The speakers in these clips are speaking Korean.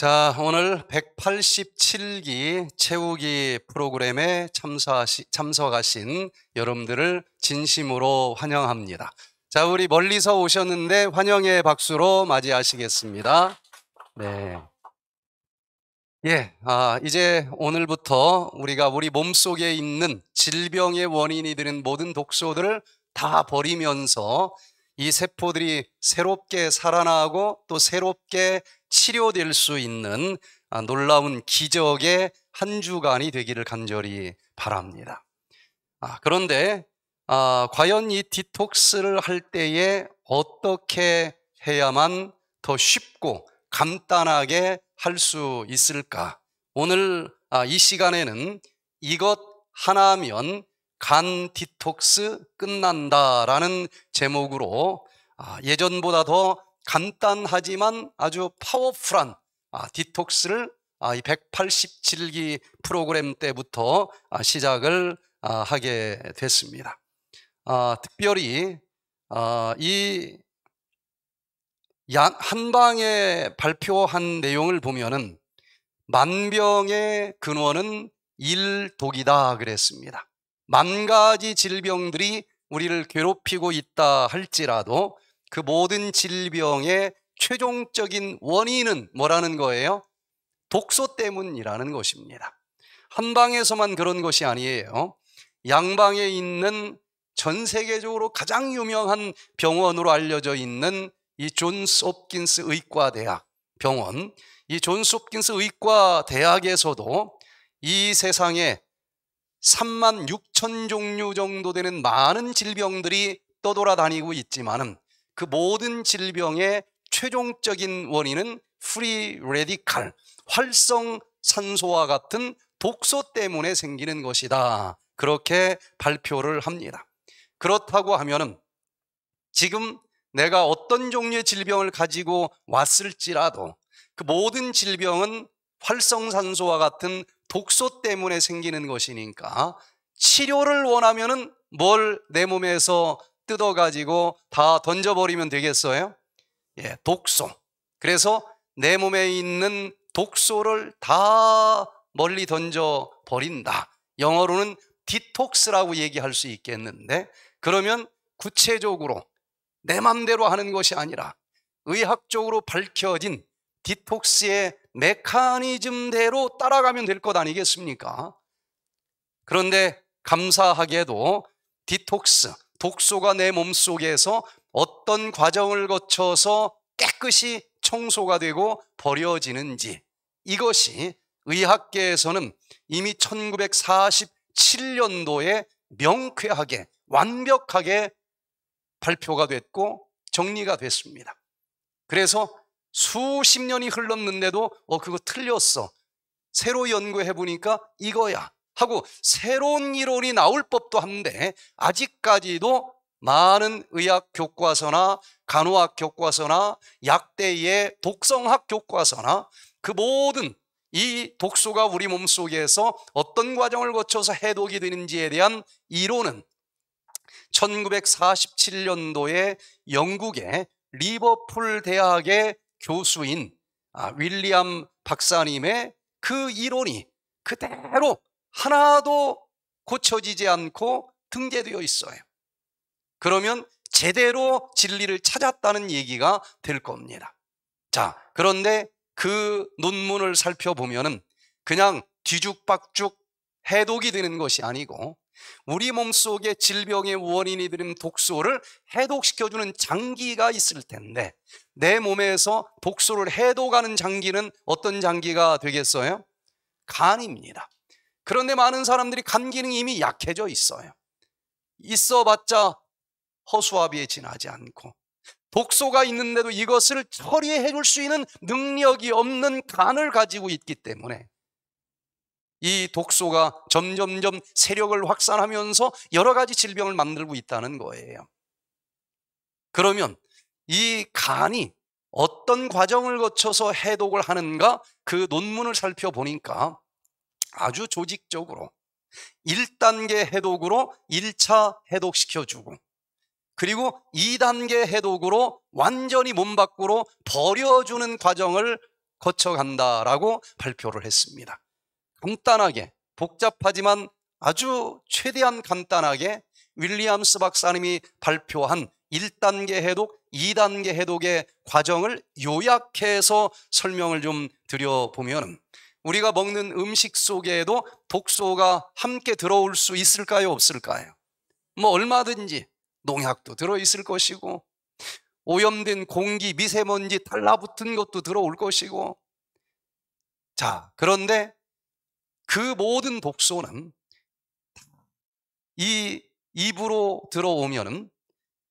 자, 오늘 187기 채우기 프로그램에 참사하시, 참석하신 여러분들을 진심으로 환영합니다. 자, 우리 멀리서 오셨는데 환영의 박수로 맞이하시겠습니다. 네. 예, 아, 이제 오늘부터 우리가 우리 몸속에 있는 질병의 원인이 되는 모든 독소들을 다 버리면서 이 세포들이 새롭게 살아나고 또 새롭게 치료될 수 있는 아, 놀라운 기적의 한 주간이 되기를 간절히 바랍니다. 아, 그런데 아, 과연 이 디톡스를 할 때에 어떻게 해야만 더 쉽고 간단하게 할 수 있을까? 오늘 아, 이 시간에는 이것 하나면 간 디톡스 끝난다라는 제목으로 아, 예전보다 더 간단하지만 아주 파워풀한 아, 디톡스를 아, 이 187기 프로그램 때부터 아, 시작을 아, 하게 됐습니다. 아, 특별히 아, 이 한방에 발표한 내용을 보면은 만병의 근원은 일독이다 그랬습니다. 만 가지 질병들이 우리를 괴롭히고 있다 할지라도 그 모든 질병의 최종적인 원인은 뭐라는 거예요? 독소 때문이라는 것입니다. 한 방에서만 그런 것이 아니에요. 양방에 있는 전 세계적으로 가장 유명한 병원으로 알려져 있는 이 존스 홉킨스 의과 대학 병원 이 존스 홉킨스 의과 대학에서도 이 세상에 3만 6천 종류 정도 되는 많은 질병들이 떠돌아다니고 있지만은 그 모든 질병의 최종적인 원인은 프리 레디칼, 활성 산소와 같은 독소 때문에 생기는 것이다. 그렇게 발표를 합니다. 그렇다고 하면은 지금 내가 어떤 종류의 질병을 가지고 왔을지라도 그 모든 질병은 활성산소와 같은 독소 때문에 생기는 것이니까 치료를 원하면은 뭘 내 몸에서 뜯어가지고 다 던져버리면 되겠어요? 예, 독소. 그래서 내 몸에 있는 독소를 다 멀리 던져버린다. 영어로는 디톡스라고 얘기할 수 있겠는데 그러면 구체적으로 내 맘대로 하는 것이 아니라 의학적으로 밝혀진 디톡스의 메커니즘대로 따라가면 될 것 아니겠습니까? 그런데 감사하게도 디톡스, 독소가 내 몸속에서 어떤 과정을 거쳐서 깨끗이 청소가 되고 버려지는지 이것이 의학계에서는 이미 1947년도에 명쾌하게 완벽하게 발표가 됐고 정리가 됐습니다. 그래서 수십 년이 흘렀는데도 어 그거 틀렸어. 새로 연구해 보니까 이거야. 하고 새로운 이론이 나올 법도 한데 아직까지도 많은 의학 교과서나 간호학 교과서나 약대의 독성학 교과서나 그 모든 이 독소가 우리 몸속에서 어떤 과정을 거쳐서 해독이 되는지에 대한 이론은 1947년도에 영국의 리버풀 대학의 교수인 아, 윌리엄 박사님의 그 이론이 그대로 하나도 고쳐지지 않고 등재되어 있어요. 그러면 제대로 진리를 찾았다는 얘기가 될 겁니다. 자, 그런데 그 논문을 살펴보면 그냥 뒤죽박죽 해독이 되는 것이 아니고 우리 몸속에 질병의 원인이 되는 독소를 해독시켜주는 장기가 있을 텐데 내 몸에서 독소를 해독하는 장기는 어떤 장기가 되겠어요? 간입니다. 그런데 많은 사람들이 간 기능이 이미 약해져 있어요. 있어봤자 허수아비에 지나지 않고 독소가 있는데도 이것을 처리해 줄 수 있는 능력이 없는 간을 가지고 있기 때문에 이 독소가 점점점 세력을 확산하면서 여러 가지 질병을 만들고 있다는 거예요. 그러면 이 간이 어떤 과정을 거쳐서 해독을 하는가 그 논문을 살펴보니까 아주 조직적으로 1단계 해독으로 1차 해독시켜주고 그리고 2단계 해독으로 완전히 몸 밖으로 버려주는 과정을 거쳐간다라고 발표를 했습니다. 간단하게 복잡하지만 아주 최대한 간단하게 윌리엄스 박사님이 발표한 1단계 해독, 2단계 해독의 과정을 요약해서 설명을 좀 드려보면 우리가 먹는 음식 속에도 독소가 함께 들어올 수 있을까요? 없을까요? 뭐 얼마든지 농약도 들어있을 것이고 오염된 공기, 미세먼지 달라붙은 것도 들어올 것이고 자 그런데 그 모든 독소는 이 입으로 들어오면은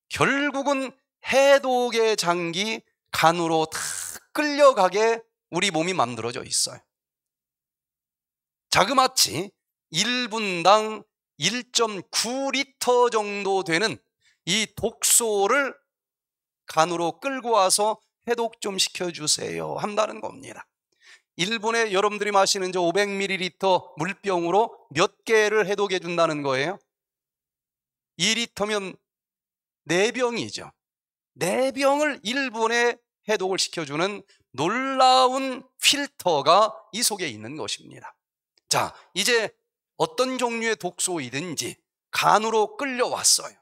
결국은 해독의 장기 간으로 다 끌려가게 우리 몸이 만들어져 있어요. 자그마치 1분당 1.9리터 정도 되는 이 독소를 간으로 끌고 와서 해독 좀 시켜주세요 한다는 겁니다. 1분에 여러분들이 마시는 저 500ml 물병으로 몇 개를 해독해 준다는 거예요? 2리터면 4병이죠. 4병을 1분에 해독을 시켜주는 놀라운 필터가 이 속에 있는 것입니다. 자, 이제 어떤 종류의 독소이든지 간으로 끌려왔어요.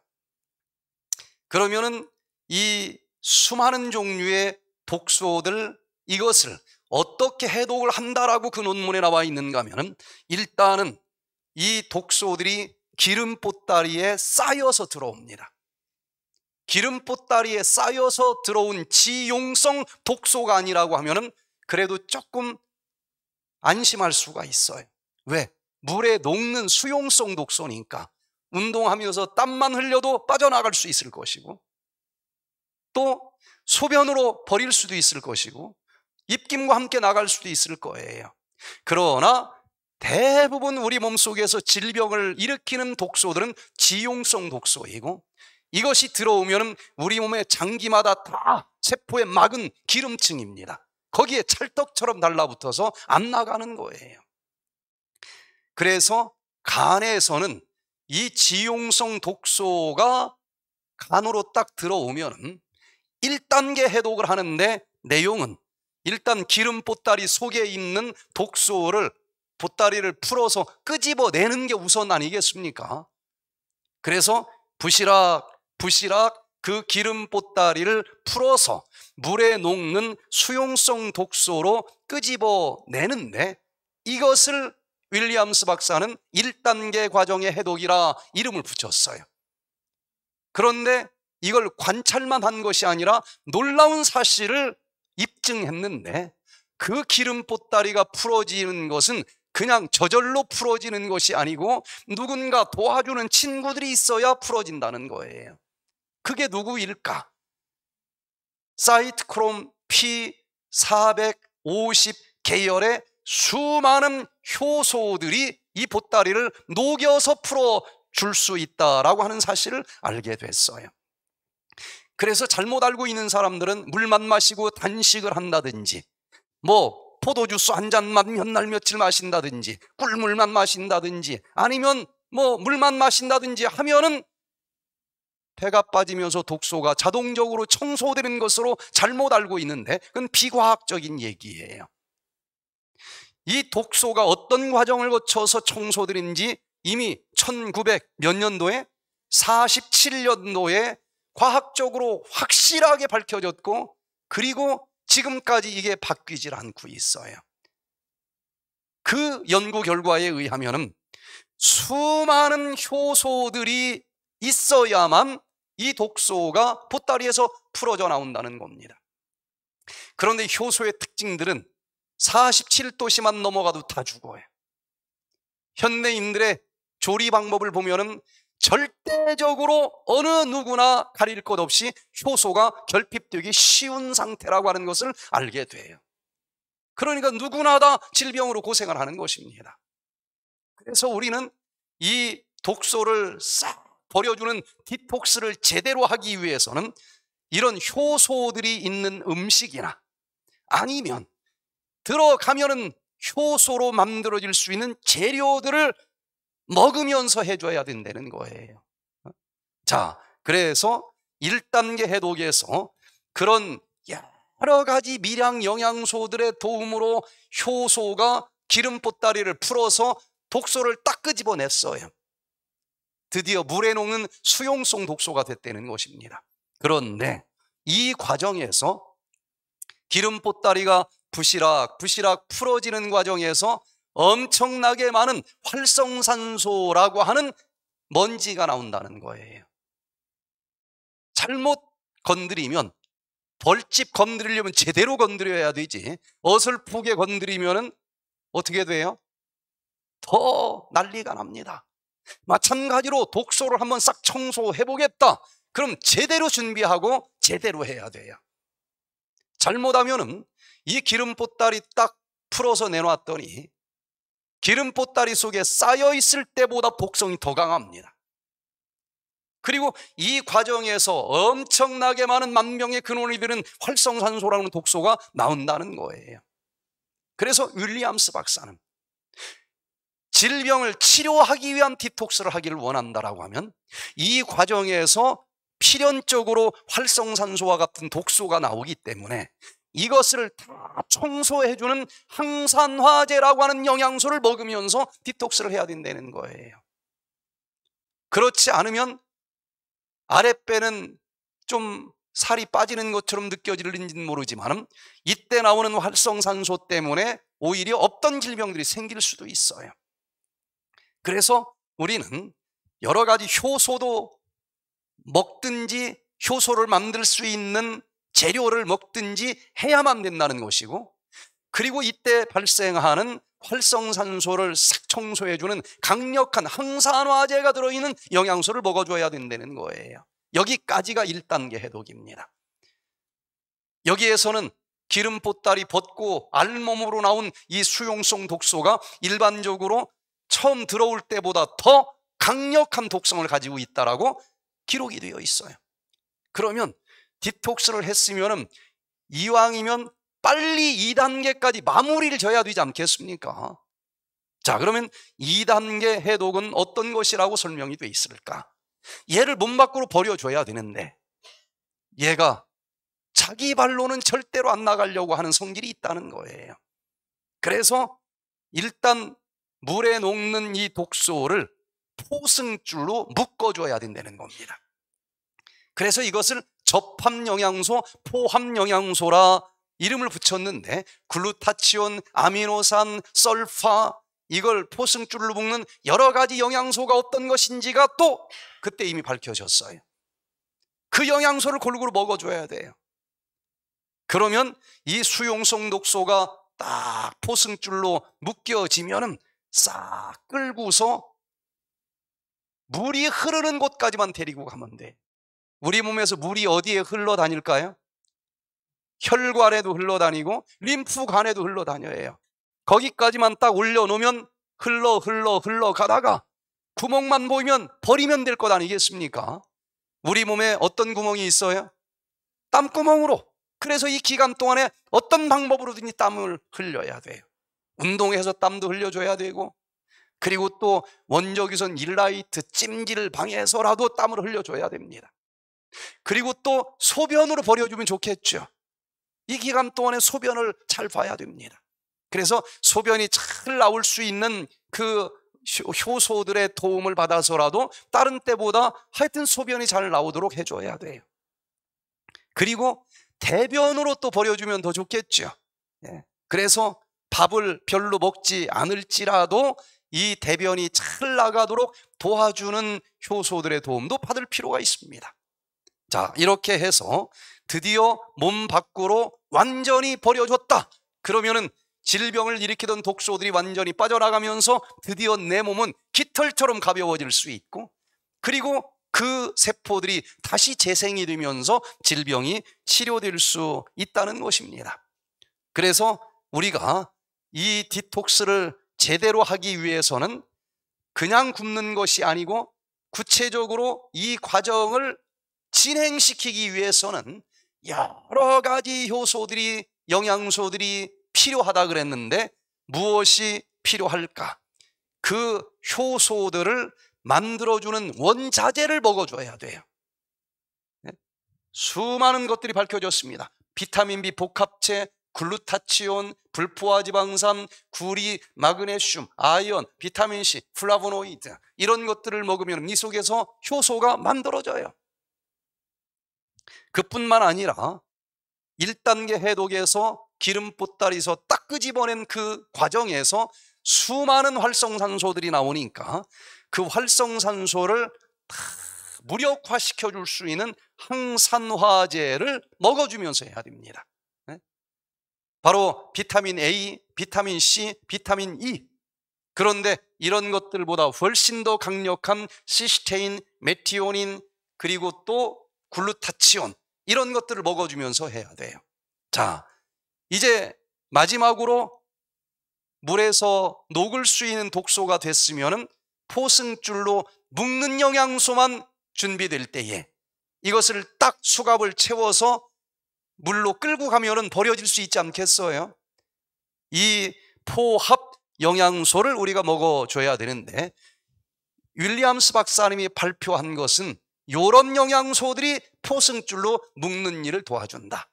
그러면은 이 수많은 종류의 독소들 이것을 어떻게 해독을 한다라고 그 논문에 나와 있는가 하면은 일단은 이 독소들이 기름 보따리에 쌓여서 들어옵니다. 기름 보따리에 쌓여서 들어온 지용성 독소가 아니라고 하면은 그래도 조금 안심할 수가 있어요. 왜? 물에 녹는 수용성 독소니까 운동하면서 땀만 흘려도 빠져나갈 수 있을 것이고 또 소변으로 버릴 수도 있을 것이고 입김과 함께 나갈 수도 있을 거예요. 그러나 대부분 우리 몸속에서 질병을 일으키는 독소들은 지용성 독소이고 이것이 들어오면 우리 몸의 장기마다 다 세포에 막은 기름층입니다. 거기에 찰떡처럼 달라붙어서 안 나가는 거예요. 그래서 간에서는 이 지용성 독소가 간으로 딱 들어오면 1단계 해독을 하는데 내용은 일단 기름 보따리 속에 있는 독소를 보따리를 풀어서 끄집어내는 게 우선 아니겠습니까? 그래서 부시락 부시락 그 기름 보따리를 풀어서 물에 녹는 수용성 독소로 끄집어내는데 이것을 윌리엄스 박사는 1단계 과정의 해독이라 이름을 붙였어요. 그런데 이걸 관찰만 한 것이 아니라 놀라운 사실을 입증했는데 그 기름 보따리가 풀어지는 것은 그냥 저절로 풀어지는 것이 아니고 누군가 도와주는 친구들이 있어야 풀어진다는 거예요. 그게 누구일까? 사이트크롬 P450 계열의 수많은 효소들이 이 보따리를 녹여서 풀어 줄 수 있다라고 하는 사실을 알게 됐어요. 그래서 잘못 알고 있는 사람들은 물만 마시고 단식을 한다든지 뭐 포도주스 한 잔만 몇 날 며칠 마신다든지 꿀물만 마신다든지 아니면 뭐 물만 마신다든지 하면은 배가 빠지면서 독소가 자동적으로 청소되는 것으로 잘못 알고 있는데 그건 비과학적인 얘기예요. 이 독소가 어떤 과정을 거쳐서 청소되는지 이미 1900 몇 년도에 47년도에 과학적으로 확실하게 밝혀졌고 그리고 지금까지 이게 바뀌질 않고 있어요. 그 연구 결과에 의하면 수많은 효소들이 있어야만 이 독소가 보따리에서 풀어져 나온다는 겁니다. 그런데 효소의 특징들은 47도시만 넘어가도 다 죽어요. 현대인들의 조리 방법을 보면은 절대적으로 어느 누구나 가릴 것 없이 효소가 결핍되기 쉬운 상태라고 하는 것을 알게 돼요. 그러니까 누구나 다 질병으로 고생을 하는 것입니다. 그래서 우리는 이 독소를 싹 버려주는 디톡스를 제대로 하기 위해서는 이런 효소들이 있는 음식이나 아니면 들어가면은 효소로 만들어질 수 있는 재료들을 먹으면서 해줘야 된다는 거예요. 어? 자, 그래서 1단계 해독에서 그런 여러 가지 미량 영양소들의 도움으로 효소가 기름 보따리를 풀어서 독소를 딱 끄집어냈어요. 드디어 물에 녹는 수용성 독소가 됐다는 것입니다. 그런데 이 과정에서 기름 보따리가 부시락 부시락 풀어지는 과정에서 엄청나게 많은 활성산소라고 하는 먼지가 나온다는 거예요. 잘못 건드리면 벌집 건드리려면 제대로 건드려야 되지 어설프게 건드리면 어떻게 돼요? 더 난리가 납니다. 마찬가지로 독소를 한번 싹 청소해보겠다. 그럼 제대로 준비하고 제대로 해야 돼요. 잘못하면 이 기름 보따리 딱 풀어서 내놨더니 기름 보따리 속에 쌓여 있을 때보다 복성이 더 강합니다. 그리고 이 과정에서 엄청나게 많은 만병의 근원이 되는 활성산소라는 독소가 나온다는 거예요. 그래서 윌리암스 박사는 질병을 치료하기 위한 디톡스를 하기를 원한다라고 하면 이 과정에서 필연적으로 활성산소와 같은 독소가 나오기 때문에 이것을 다 청소해주는 항산화제라고 하는 영양소를 먹으면서 디톡스를 해야 된다는 거예요. 그렇지 않으면 아랫배는 좀 살이 빠지는 것처럼 느껴질는지는 모르지만 이때 나오는 활성산소 때문에 오히려 없던 질병들이 생길 수도 있어요. 그래서 우리는 여러 가지 효소도 먹든지 효소를 만들 수 있는 재료를 먹든지 해야만 된다는 것이고 그리고 이때 발생하는 활성산소를 싹 청소해주는 강력한 항산화제가 들어있는 영양소를 먹어줘야 된다는 거예요. 여기까지가 1단계 해독입니다. 여기에서는 기름 보따리 벗고 알몸으로 나온 이 수용성 독소가 일반적으로 처음 들어올 때보다 더 강력한 독성을 가지고 있다라고 기록이 되어 있어요. 그러면 디톡스를 했으면 이왕이면 빨리 2단계까지 마무리를 져야 되지 않겠습니까? 자 그러면 2단계 해독은 어떤 것이라고 설명이 돼 있을까? 얘를 문 밖으로 버려줘야 되는데 얘가 자기 발로는 절대로 안 나가려고 하는 성질이 있다는 거예요. 그래서 일단 물에 녹는 이 독소를 포승줄로 묶어줘야 된다는 겁니다. 그래서 이것을 접합영양소, 포함영양소라 이름을 붙였는데 글루타치온, 아미노산, 설파 이걸 포승줄로 묶는 여러 가지 영양소가 어떤 것인지가 또 그때 이미 밝혀졌어요. 그 영양소를 골고루 먹어줘야 돼요. 그러면 이 수용성 독소가 딱 포승줄로 묶여지면 싹 끌고서 물이 흐르는 곳까지만 데리고 가면 돼. 우리 몸에서 물이 어디에 흘러다닐까요? 혈관에도 흘러다니고 림프관에도 흘러다녀요. 거기까지만 딱 올려놓으면 흘러 흘러 흘러 가다가 구멍만 보이면 버리면 될 것 아니겠습니까? 우리 몸에 어떤 구멍이 있어요? 땀구멍으로. 그래서 이 기간 동안에 어떤 방법으로든지 땀을 흘려야 돼요. 운동해서 땀도 흘려줘야 되고 그리고 또 원적이선 일라이트 찜질 방에서라도 땀을 흘려줘야 됩니다. 그리고 또 소변으로 버려주면 좋겠죠. 이 기간 동안에 소변을 잘 봐야 됩니다. 그래서 소변이 잘 나올 수 있는 그 효소들의 도움을 받아서라도 다른 때보다 하여튼 소변이 잘 나오도록 해줘야 돼요. 그리고 대변으로 또 버려주면 더 좋겠죠. 예. 그래서 밥을 별로 먹지 않을지라도 이 대변이 잘 나가도록 도와주는 효소들의 도움도 받을 필요가 있습니다. 자 이렇게 해서 드디어 몸 밖으로 완전히 버려졌다 그러면은 질병을 일으키던 독소들이 완전히 빠져나가면서 드디어 내 몸은 깃털처럼 가벼워질 수 있고 그리고 그 세포들이 다시 재생이 되면서 질병이 치료될 수 있다는 것입니다. 그래서 우리가 이 디톡스를 제대로 하기 위해서는 그냥 굶는 것이 아니고 구체적으로 이 과정을 진행시키기 위해서는 여러 가지 효소들이 영양소들이 필요하다 그랬는데 무엇이 필요할까? 그 효소들을 만들어주는 원자재를 먹어줘야 돼요. 네? 수많은 것들이 밝혀졌습니다. 비타민 B 복합체, 글루타치온, 불포화지방산, 구리, 마그네슘, 아연, 이 비타민C, 플라보노이드 이런 것들을 먹으면 이 속에서 효소가 만들어져요. 그뿐만 아니라 1단계 해독에서 기름 보따리에서 딱 끄집어낸 그 과정에서 수많은 활성산소들이 나오니까 그 활성산소를 다 무력화시켜 줄 수 있는 항산화제를 먹어주면서 해야 됩니다. 네? 바로 비타민 A, 비타민 C, 비타민 E. 그런데 이런 것들보다 훨씬 더 강력한 시스테인, 메티오닌, 그리고 또 글루타치온 이런 것들을 먹어주면서 해야 돼요. 자, 이제 마지막으로 물에서 녹을 수 있는 독소가 됐으면 포승줄로 묶는 영양소만 준비될 때에 이것을 딱 수갑을 채워서 물로 끌고 가면 버려질 수 있지 않겠어요? 이 포합 영양소를 우리가 먹어줘야 되는데 윌리엄스 박사님이 발표한 것은 요런 영양소들이 포승줄로 묶는 일을 도와준다.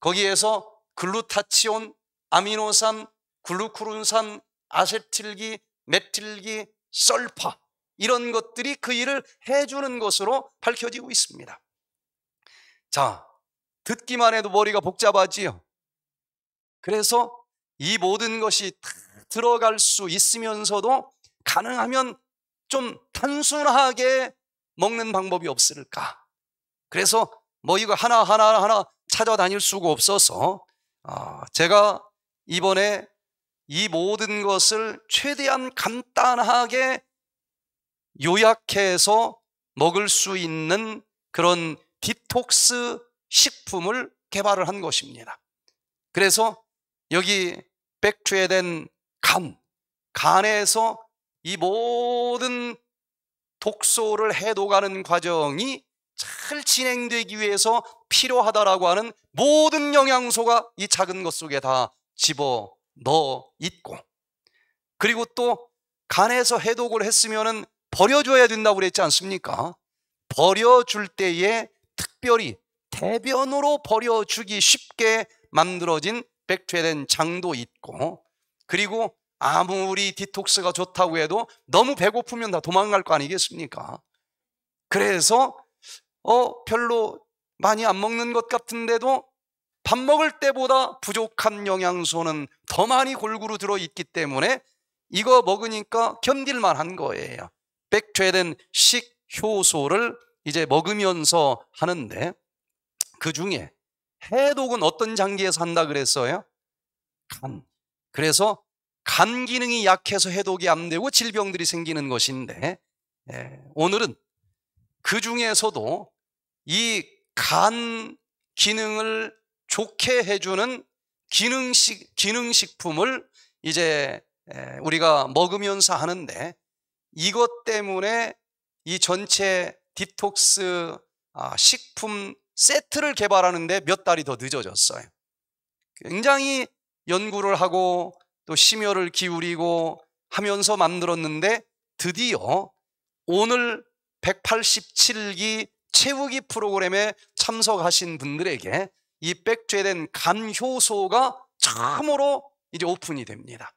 거기에서 글루타치온, 아미노산, 글루크른산 아세틸기, 메틸기, 썰파 이런 것들이 그 일을 해주는 것으로 밝혀지고 있습니다. 자, 듣기만 해도 머리가 복잡하지요. 그래서 이 모든 것이 들어갈 수 있으면서도 가능하면 좀 단순하게 먹는 방법이 없을까? 그래서 뭐 이거 하나하나 하나 찾아다닐 수가 없어서 아, 제가 이번에 이 모든 것을 최대한 간단하게 요약해서 먹을 수 있는 그런 디톡스 식품을 개발을 한 것입니다. 그래서 여기 백추에된 간, 간에서 이 모든 독소를 해독하는 과정이 잘 진행되기 위해서 필요하다라고 하는 모든 영양소가 이 작은 것 속에 다 집어 넣어 있고 그리고 또 간에서 해독을 했으면은 버려줘야 된다고 그랬지 않습니까? 버려줄 때에 특별히 대변으로 버려주기 쉽게 만들어진 백퇴된 장도 있고 그리고 아무리 디톡스가 좋다고 해도 너무 배고프면 다 도망갈 거 아니겠습니까? 그래서 어 별로 많이 안 먹는 것 같은데도 밥 먹을 때보다 부족한 영양소는 더 많이 골고루 들어있기 때문에 이거 먹으니까 견딜만 한 거예요. 백죄된 식효소를 이제 먹으면서 하는데 그 중에 해독은 어떤 장기에서 한다 그랬어요? 간. 그래서 간 기능이 약해서 해독이 안 되고 질병들이 생기는 것인데 예, 오늘은 그 중에서도 이 간 기능을 좋게 해주는 기능식 기능식품을 이제 예, 우리가 먹으면서 하는데 이것 때문에 이 전체 디톡스 아, 식품 세트를 개발하는데 몇 달이 더 늦어졌어요. 굉장히 연구를 하고 또 심혈을 기울이고 하면서 만들었는데 드디어 오늘 187기 채우기 프로그램에 참석하신 분들에게 이 백제된 간효소가 참으로 이제 오픈이 됩니다.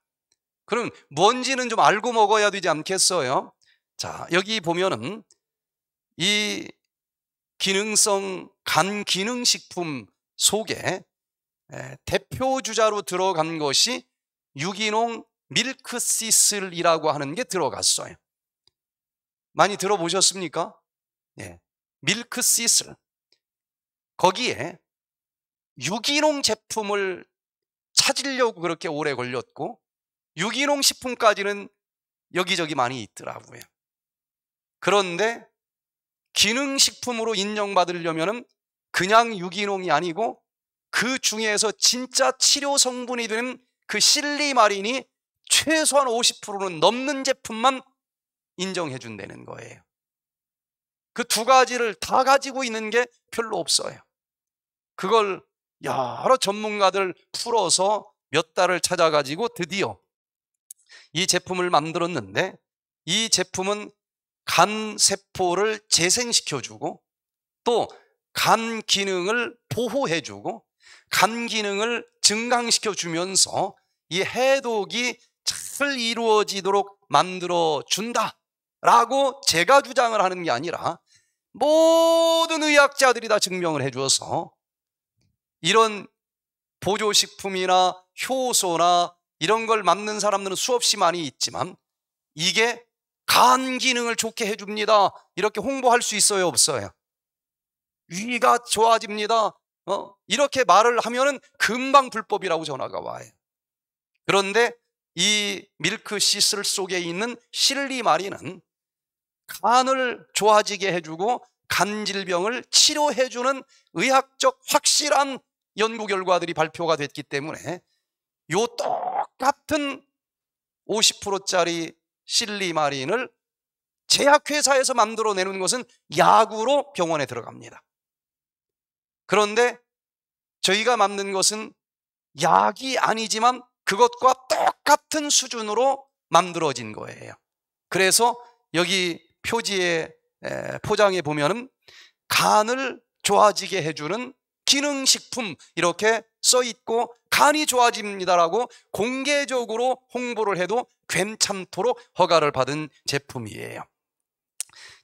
그럼 뭔지는 좀 알고 먹어야 되지 않겠어요? 자, 여기 보면은 이 기능성 간 기능식품 속에 대표 주자로 들어간 것이 유기농 밀크 시슬이라고 하는 게 들어갔어요. 많이 들어보셨습니까? 예. 밀크 시슬. 거기에 유기농 제품을 찾으려고 그렇게 오래 걸렸고 유기농 식품까지는 여기저기 많이 있더라고요. 그런데 기능식품으로 인정받으려면 그냥 유기농이 아니고 그 중에서 진짜 치료 성분이 되는 그 실리마린이 최소한 50%는 넘는 제품만 인정해 준다는 거예요. 그 두 가지를 다 가지고 있는 게 별로 없어요. 그걸 여러 전문가들 풀어서 몇 달을 찾아가지고 드디어 이 제품을 만들었는데 이 제품은 간 세포를 재생시켜주고 또 간 기능을 보호해주고 간 기능을 증강시켜 주면서 이 해독이 잘 이루어지도록 만들어 준다라고 제가 주장을 하는 게 아니라 모든 의학자들이 다 증명을 해 주어서 이런 보조식품이나 효소나 이런 걸 맞는 사람들은 수없이 많이 있지만 이게 간 기능을 좋게 해줍니다. 이렇게 홍보할 수 있어요, 없어요? 위가 좋아집니다. 어? 이렇게 말을 하면은 금방 불법이라고 전화가 와요. 그런데 이 밀크 시슬 속에 있는 실리마리는 간을 좋아지게 해주고 간질병을 치료해주는 의학적 확실한 연구 결과들이 발표가 됐기 때문에 요 똑같은 50%짜리 실리마린을 제약회사에서 만들어내는 것은 약으로 병원에 들어갑니다. 그런데 저희가 맘는 것은 약이 아니지만 그것과 똑같은 수준으로 만들어진 거예요. 그래서 여기 표지에 포장해 보면은 간을 좋아지게 해주는 기능식품 이렇게 써 있고 간이 좋아집니다라고 공개적으로 홍보를 해도 괜찮도록 허가를 받은 제품이에요.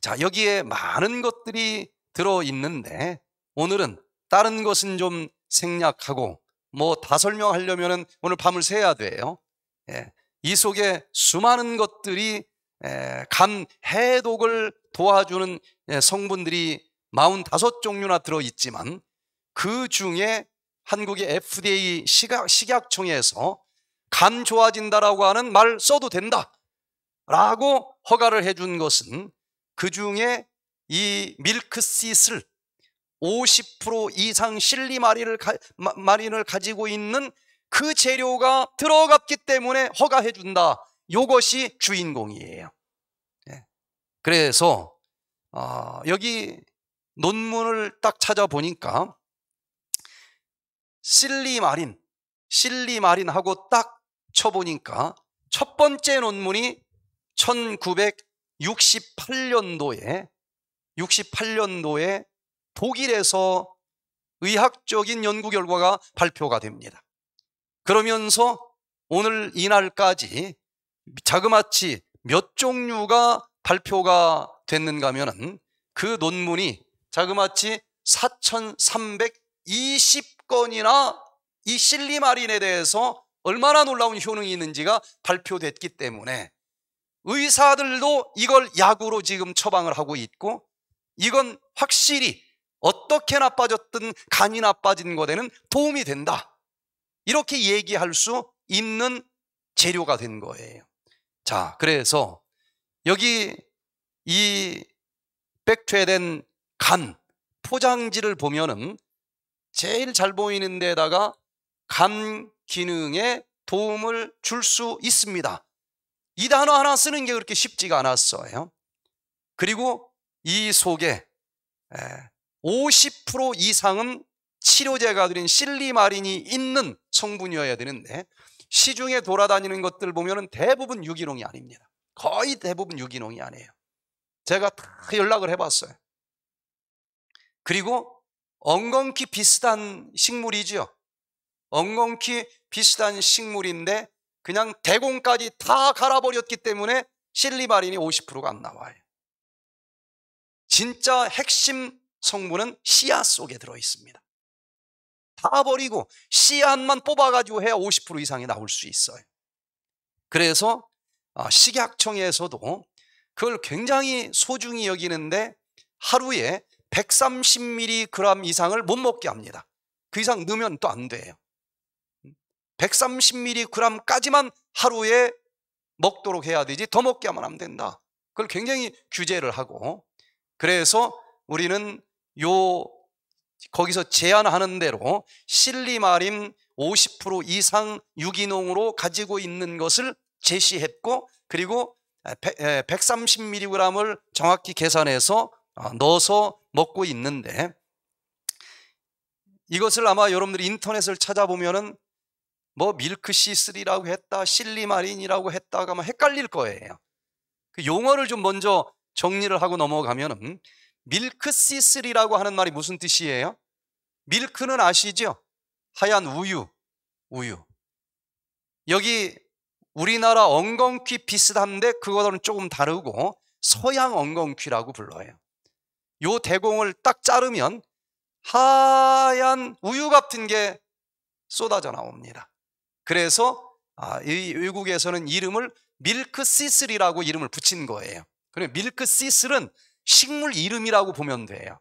자, 여기에 많은 것들이 들어 있는데 오늘은 다른 것은 좀 생략하고 뭐 다 설명하려면 오늘 밤을 새야 돼요. 예. 이 속에 수많은 것들이 에, 예, 간 해독을 도와주는 에, 예, 성분들이 45종류나 들어있지만 그 중에 한국의 FDA 식약, 식약청에서 간 좋아진다라고 하는 말 써도 된다 라고 허가를 해준 것은 그 중에 이 밀크시슬 50% 이상 실리 마린을, 가, 마린을 가지고 있는 그 재료가 들어갔기 때문에 허가해 준다. 요것이 주인공이에요. 예. 그래서 어, 여기 논문을 딱 찾아보니까 실리마린, 실리마린하고 딱 쳐보니까 첫 번째 논문이 1968년도에 68년도에 독일에서 의학적인 연구 결과가 발표가 됩니다. 그러면서 오늘 이날까지 자그마치 몇 종류가 발표가 됐는가 하면은 그 논문이 자그마치 4,320건이나 이 실리마린에 대해서 얼마나 놀라운 효능이 있는지가 발표됐기 때문에 의사들도 이걸 약으로 지금 처방을 하고 있고 이건 확실히 어떻게 나빠졌든 간이 나빠진 것에는 도움이 된다. 이렇게 얘기할 수 있는 재료가 된 거예요. 자, 그래서 여기 이 백퇴된 간, 포장지를 보면은 제일 잘 보이는 데다가 간 기능에 도움을 줄 수 있습니다. 이 단어 하나 쓰는 게 그렇게 쉽지가 않았어요. 그리고 이 속에 50% 이상은 치료제가 드린 실리마린이 있는 성분이어야 되는데 시중에 돌아다니는 것들 보면 대부분 유기농이 아닙니다. 거의 대부분 유기농이 아니에요. 제가 다 연락을 해봤어요. 그리고 엉겅퀴 비슷한 식물이죠엉겅퀴 비슷한 식물인데 그냥 대공까지 다 갈아버렸기 때문에 실리마린이 50%가 안 나와요. 진짜 핵심 성분은 씨앗 속에 들어있습니다. 다 버리고 씨앗만 뽑아가지고 해야 50% 이상이 나올 수 있어요. 그래서 아, 식약청에서도 그걸 굉장히 소중히 여기는데 하루에 130mg 이상을 못 먹게 합니다. 그 이상 넣으면 또 안 돼요. 130mg까지만 하루에 먹도록 해야 되지 더 먹게 하면 안 된다. 그걸 굉장히 규제를 하고 그래서 우리는 요 거기서 제안하는 대로 실리마림 50% 이상 유기농으로 가지고 있는 것을 제시했고 그리고 130mg을 정확히 계산해서 어, 넣어서 먹고 있는데 이것을 아마 여러분들이 인터넷을 찾아보면은 뭐 밀크 C3라고 했다, 실리마린이라고 했다가 막 헷갈릴 거예요. 그 용어를 좀 먼저 정리를 하고 넘어가면은 밀크 시슬이라고 하는 말이 무슨 뜻이에요? 밀크는 아시죠? 하얀 우유, 우유. 여기 우리나라 엉겅퀴 비슷한데 그거는 조금 다르고 서양 엉겅퀴라고 불러요. 요 대공을 딱 자르면 하얀 우유 같은 게 쏟아져 나옵니다. 그래서 아, 이 외국에서는 이름을 밀크 시슬이라고 이름을 붙인 거예요. 그럼 밀크 시슬은 식물 이름이라고 보면 돼요.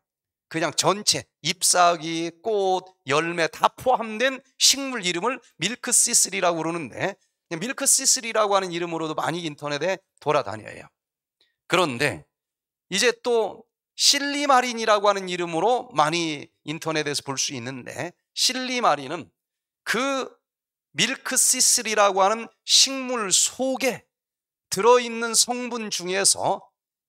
그냥 전체 잎사귀, 꽃, 열매 다 포함된 식물 이름을 밀크 시슬이라고 그러는데 밀크 시슬이라고 하는 이름으로도 많이 인터넷에 돌아다녀요. 그런데 이제 또 실리마린이라고 하는 이름으로 많이 인터넷에서 볼 수 있는데 실리마린은 그 밀크 시슬이라고 하는 식물 속에 들어있는 성분 중에서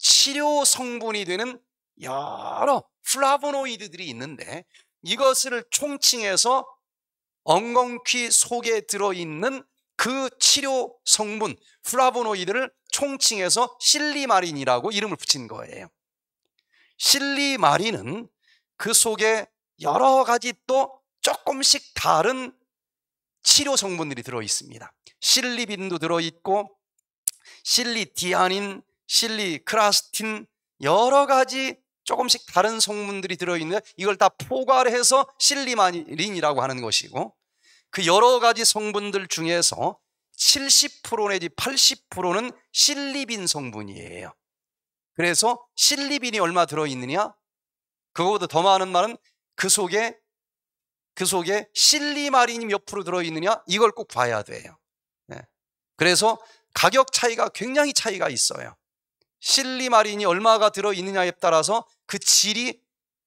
치료 성분이 되는 여러 플라보노이드들이 있는데 이것을 총칭해서 엉겅퀴 속에 들어있는 그 치료 성분 플라보노이드를 총칭해서 실리마린이라고 이름을 붙인 거예요. 실리마린은 그 속에 여러 가지 또 조금씩 다른 치료 성분들이 들어있습니다. 실리빈도 들어있고 실리디아닌, 실리, 크라스틴 여러 가지 조금씩 다른 성분들이 들어있는데 이걸 다 포괄해서 실리마린이라고 하는 것이고 그 여러 가지 성분들 중에서 70% 내지 80%는 실리빈 성분이에요. 그래서 실리빈이 얼마 들어있느냐? 그거보다 더 많은 말은 그 속에 그 속에 실리마린이 몇 프로 들어있느냐? 이걸 꼭 봐야 돼요. 네. 그래서 가격 차이가 굉장히 차이가 있어요. 실리마린이 얼마가 들어있느냐에 따라서 그 질이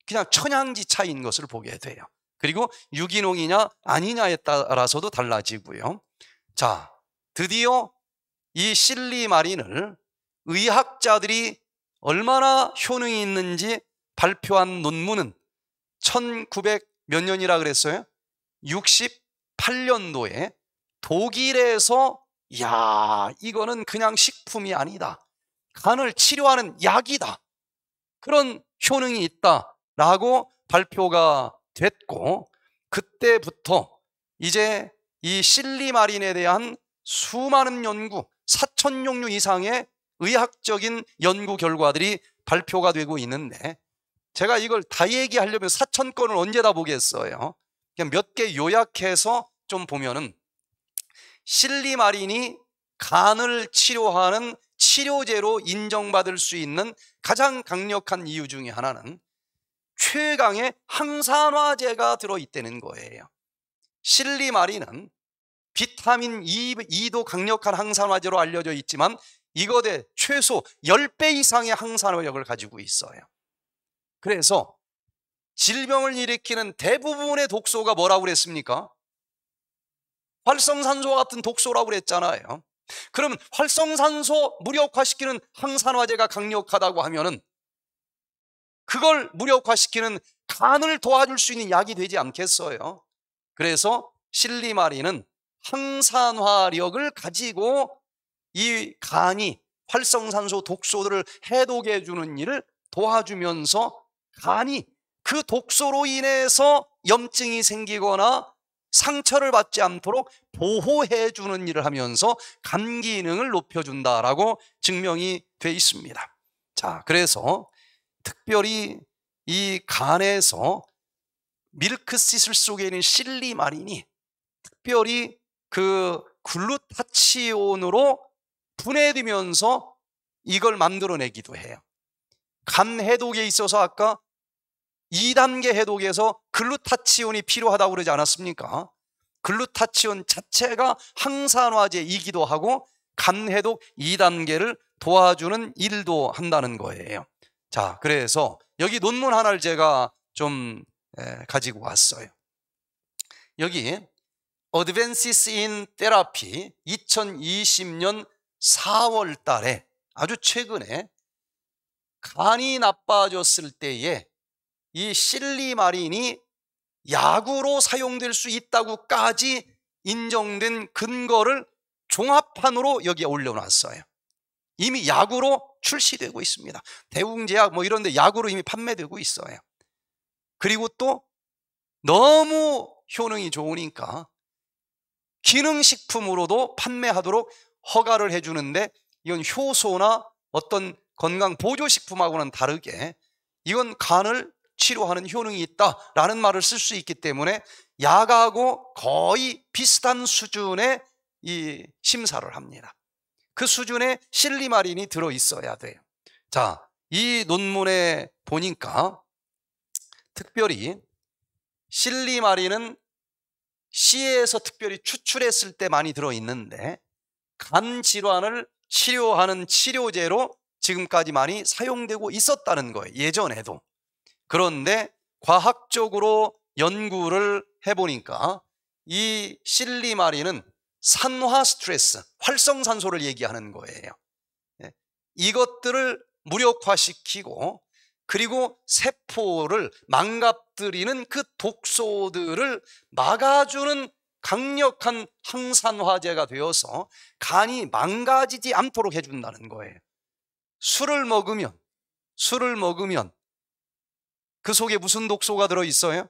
그냥 천양지 차이인 것을 보게 돼요. 그리고 유기농이냐 아니냐에 따라서도 달라지고요. 자, 드디어 이 실리마린을 의학자들이 얼마나 효능이 있는지 발표한 논문은 1900 몇 년이라 그랬어요? 68년도에 독일에서 야 이거는 그냥 식품이 아니다. 간을 치료하는 약이다. 그런 효능이 있다라고 발표가 됐고 그때부터 이제 이 실리마린에 대한 수많은 연구, 4천 종류 이상의 의학적인 연구 결과들이 발표가 되고 있는데 제가 이걸 다 얘기하려면 4천 건을 언제 다 보겠어요? 몇 개 요약해서 좀 보면은 실리마린이 간을 치료하는 치료제로 인정받을 수 있는 가장 강력한 이유 중의 하나는 최강의 항산화제가 들어있다는 거예요. 실리마리는 비타민 E, 도 강력한 항산화제로 알려져 있지만 이것에 최소 10배 이상의 항산화력을 가지고 있어요. 그래서 질병을 일으키는 대부분의 독소가 뭐라고 그랬습니까? 활성산소와 같은 독소라고 그랬잖아요. 그러면 활성산소 무력화시키는 항산화제가 강력하다고 하면은 그걸 무력화시키는 간을 도와줄 수 있는 약이 되지 않겠어요? 그래서 실리마리는 항산화력을 가지고 이 간이 활성산소 독소들을 해독해 주는 일을 도와주면서 간이 그 독소로 인해서 염증이 생기거나 상처를 받지 않도록 보호해 주는 일을 하면서 간 기능을 높여 준다라고 증명이 돼 있습니다. 자, 그래서 특별히 이 간에서 밀크시슬 속에 있는 실리마린이 특별히 그 글루타치온으로 분해되면서 이걸 만들어내기도 해요. 간 해독에 있어서 아까 2단계 해독에서 글루타치온이 필요하다고 그러지 않았습니까? 글루타치온 자체가 항산화제이기도 하고 간 해독 2단계를 도와주는 일도 한다는 거예요. 자, 그래서 여기 논문 하나를 제가 좀 가지고 왔어요. 여기 Advances in Therapy 2020년 4월 달에 아주 최근에 간이 나빠졌을 때에 이 실리마린이 약으로 사용될 수 있다고까지 인정된 근거를 종합판으로 여기에 올려놨어요. 이미 약으로 출시되고 있습니다. 대웅제약 뭐 이런 데 약으로 이미 판매되고 있어요. 그리고 또 너무 효능이 좋으니까 기능식품으로도 판매하도록 허가를 해주는데 이건 효소나 어떤 건강 보조식품하고는 다르게 이건 간을 치료하는 효능이 있다라는 말을 쓸 수 있기 때문에 약하고 거의 비슷한 수준의 이 심사를 합니다. 그 수준의 실리마린이 들어 있어야 돼요. 자, 이 논문에 보니까 특별히 실리마린은 시에서 특별히 추출했을 때 많이 들어 있는데 간 질환을 치료하는 치료제로 지금까지 많이 사용되고 있었다는 거예요. 예전에도. 그런데 과학적으로 연구를 해보니까 이 실리마린은 산화 스트레스, 활성산소를 얘기하는 거예요. 예, 이것들을 무력화시키고 그리고 세포를 망가뜨리는 그 독소들을 막아주는 강력한 항산화제가 되어서 간이 망가지지 않도록 해준다는 거예요. 술을 먹으면, 술을 먹으면 그 속에 무슨 독소가 들어있어요?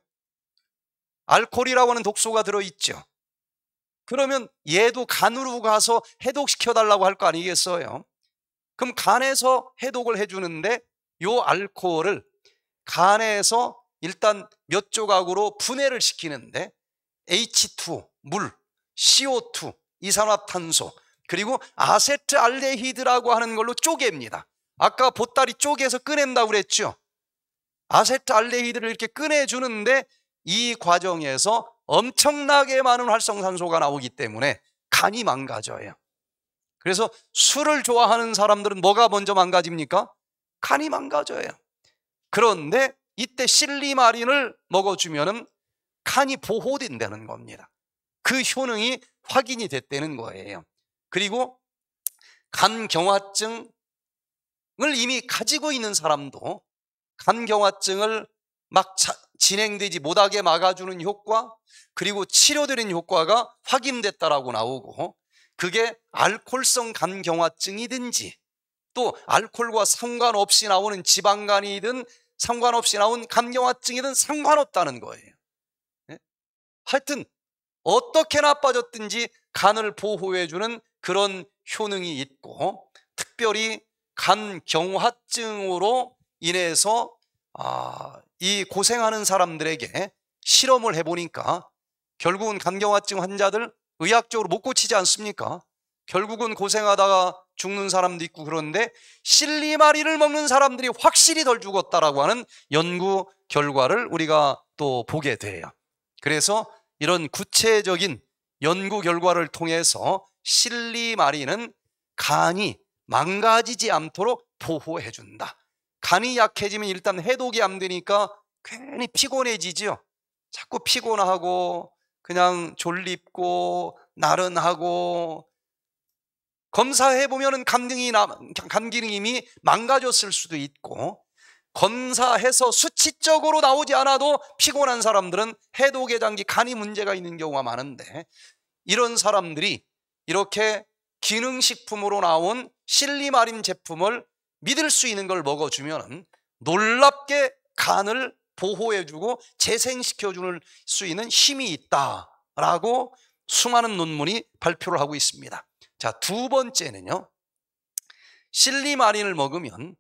알코올이라고 하는 독소가 들어있죠. 그러면 얘도 간으로 가서 해독시켜달라고 할 거 아니겠어요? 그럼 간에서 해독을 해주는데 요 알코올을 간에서 일단 몇 조각으로 분해를 시키는데 H2, 물, CO2, 이산화탄소 그리고 아세트알데히드라고 하는 걸로 쪼갭니다. 아까 보따리 쪼개서 꺼낸다고 그랬죠? 아세트알데히드를 이렇게 꺼내주는데 이 과정에서 엄청나게 많은 활성산소가 나오기 때문에 간이 망가져요. 그래서 술을 좋아하는 사람들은 뭐가 먼저 망가집니까? 간이 망가져요. 그런데 이때 실리마린을 먹어주면 간이 보호된다는 겁니다. 그 효능이 확인이 됐다는 거예요. 그리고 간경화증을 이미 가지고 있는 사람도 간경화증을 막 자, 진행되지 못하게 막아주는 효과 그리고 치료되는 효과가 확인됐다라고 나오고 그게 알코올성 간경화증이든지 또 알코올과 상관없이 나오는 지방간이든 상관없이 나온 간경화증이든 상관없다는 거예요. 예? 하여튼 어떻게 나빠졌든지 간을 보호해주는 그런 효능이 있고 특별히 간경화증으로 인해서 아, 이 고생하는 사람들에게 실험을 해보니까 결국은 간경화증 환자들 의학적으로 못 고치지 않습니까? 결국은 고생하다가 죽는 사람도 있고 그런데 실리마리를 먹는 사람들이 확실히 덜 죽었다라고 하는 연구 결과를 우리가 또 보게 돼요. 그래서 이런 구체적인 연구 결과를 통해서 실리마리는 간이 망가지지 않도록 보호해준다. 간이 약해지면 일단 해독이 안 되니까 괜히 피곤해지죠. 자꾸 피곤하고 그냥 졸립고 나른하고 검사해 보면은 감기능기능이 망가졌을 수도 있고 검사해서 수치적으로 나오지 않아도 피곤한 사람들은 해독의 장기 간이 문제가 있는 경우가 많은데 이런 사람들이 이렇게 기능식품으로 나온 실리마림 제품을 믿을 수 있는 걸 먹어주면 놀랍게 간을 보호해주고 재생시켜줄 수 있는 힘이 있다라고 수많은 논문이 발표를 하고 있습니다. 자, 두 번째는요. 실리마린을 먹으면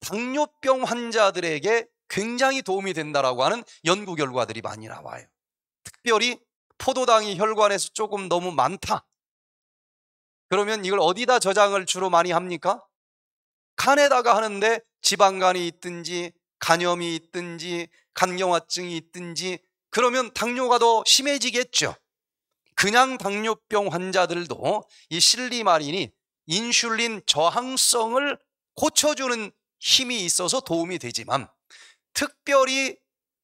당뇨병 환자들에게 굉장히 도움이 된다라고 하는 연구 결과들이 많이 나와요. 특별히 포도당이 혈관에서 조금 너무 많다. 그러면 이걸 어디다 저장을 주로 많이 합니까? 간에다가 하는데 지방간이 있든지 간염이 있든지 간경화증이 있든지 그러면 당뇨가 더 심해지겠죠. 그냥 당뇨병 환자들도 이 실리마린이 인슐린 저항성을 고쳐주는 힘이 있어서 도움이 되지만 특별히